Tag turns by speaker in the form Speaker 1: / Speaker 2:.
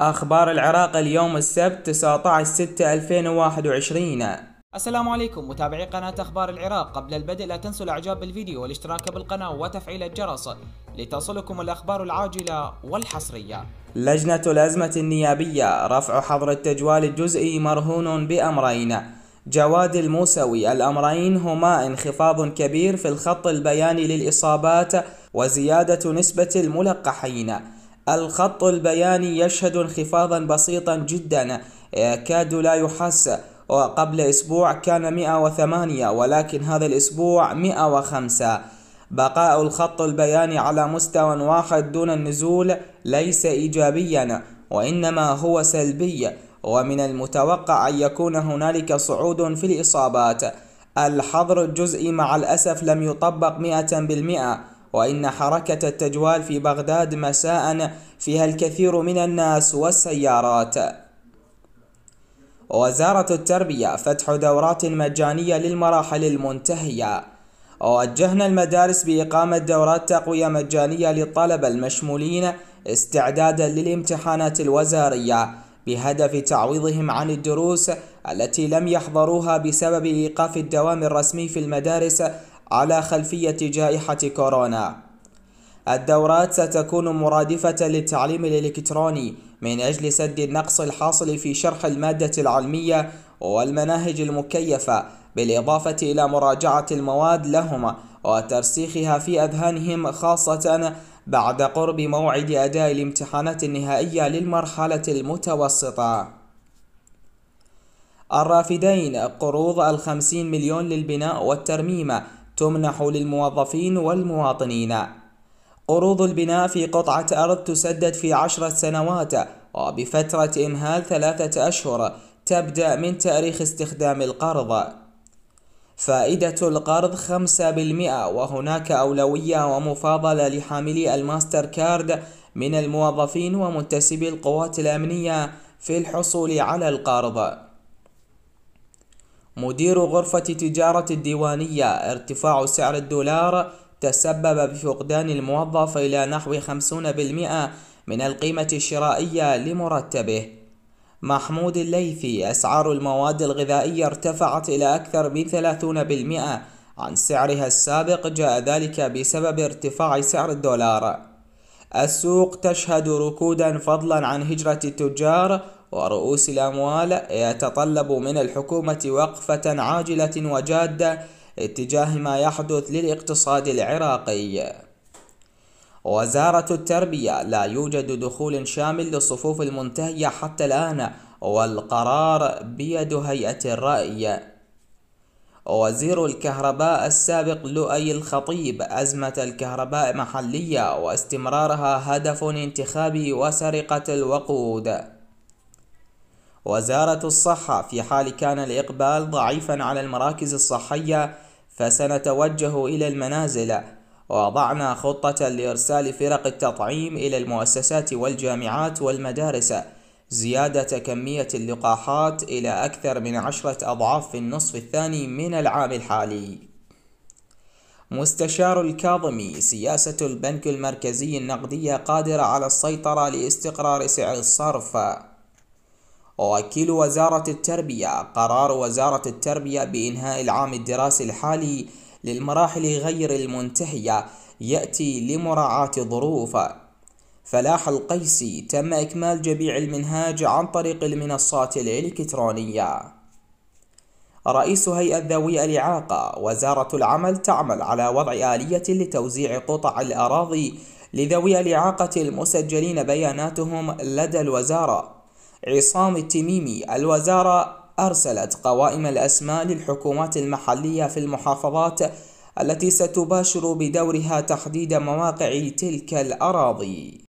Speaker 1: أخبار العراق اليوم السبت 19/6/2021 السلام عليكم متابعي قناة أخبار العراق قبل البدء لا تنسوا الإعجاب بالفيديو والاشتراك بالقناة وتفعيل الجرس لتصلكم الأخبار العاجلة والحصرية لجنة الأزمة النيابية رفع حظر التجوال الجزئي مرهون بأمرين جواد الموسوي الأمرين هما انخفاض كبير في الخط البياني للإصابات وزيادة نسبة الملقحين الخط البياني يشهد انخفاضا بسيطا جدا يكاد آه، لا يحس وقبل أسبوع كان 108 ولكن هذا الأسبوع 105 بقاء الخط البياني على مستوى واحد دون النزول ليس إيجابيا وإنما هو سلبي ومن المتوقع أن يكون هنالك صعود في الإصابات الحظر الجزئي مع الأسف لم يطبق 100% وإن حركة التجوال في بغداد مساء فيها الكثير من الناس والسيارات وزارة التربية فتح دورات مجانية للمراحل المنتهية وجهنا المدارس بإقامة دورات تقوية مجانية للطلبة المشمولين استعدادا للامتحانات الوزارية بهدف تعويضهم عن الدروس التي لم يحضروها بسبب إيقاف الدوام الرسمي في المدارس على خلفية جائحة كورونا الدورات ستكون مرادفة للتعليم الإلكتروني من أجل سد النقص الحاصل في شرح المادة العلمية والمناهج المكيفة بالإضافة إلى مراجعة المواد لهم وترسيخها في أذهانهم خاصة بعد قرب موعد أداء الامتحانات النهائية للمرحلة المتوسطة الرافدين قروض الخمسين مليون للبناء والترميم تمنح للموظفين والمواطنين قروض البناء في قطعة أرض تسدد في عشرة سنوات وبفترة إمهال ثلاثة أشهر تبدأ من تاريخ استخدام القرض فائدة القرض 5% وهناك أولوية ومفاضلة لحاملي الماستر كارد من الموظفين ومنتسبي القوات الأمنية في الحصول على القرض مدير غرفة تجارة الديوانية ارتفاع سعر الدولار تسبب بفقدان الموظف إلى نحو 50% من القيمة الشرائية لمرتبه محمود الليثي أسعار المواد الغذائية ارتفعت إلى أكثر من 30% عن سعرها السابق جاء ذلك بسبب ارتفاع سعر الدولار السوق تشهد ركودا فضلا عن هجرة التجار ورؤوس الأموال يتطلب من الحكومة وقفة عاجلة وجادة اتجاه ما يحدث للاقتصاد العراقي وزارة التربية لا يوجد دخول شامل للصفوف المنتهية حتى الآن والقرار بيد هيئة الرأي وزير الكهرباء السابق لؤي الخطيب أزمة الكهرباء محلية واستمرارها هدف انتخابي وسرقة الوقود وزارة الصحة في حال كان الإقبال ضعيفا على المراكز الصحية فسنتوجه إلى المنازل وضعنا خطة لإرسال فرق التطعيم إلى المؤسسات والجامعات والمدارس زيادة كمية اللقاحات إلى أكثر من عشرة أضعاف في النصف الثاني من العام الحالي مستشار الكاظمي سياسة البنك المركزي النقدية قادرة على السيطرة لاستقرار سعر الصرف ووكيل وزارة التربية قرار وزارة التربية بإنهاء العام الدراسي الحالي للمراحل غير المنتهية يأتي لمراعاة ظروف فلاح القيسي تم إكمال جميع المنهاج عن طريق المنصات الإلكترونية رئيس هيئة ذوي الإعاقة وزارة العمل تعمل على وضع آلية لتوزيع قطع الأراضي لذوي الإعاقة المسجلين بياناتهم لدى الوزارة عصام التميمي الوزارة أرسلت قوائم الأسماء للحكومات المحلية في المحافظات التي ستباشر بدورها تحديد مواقع تلك الأراضي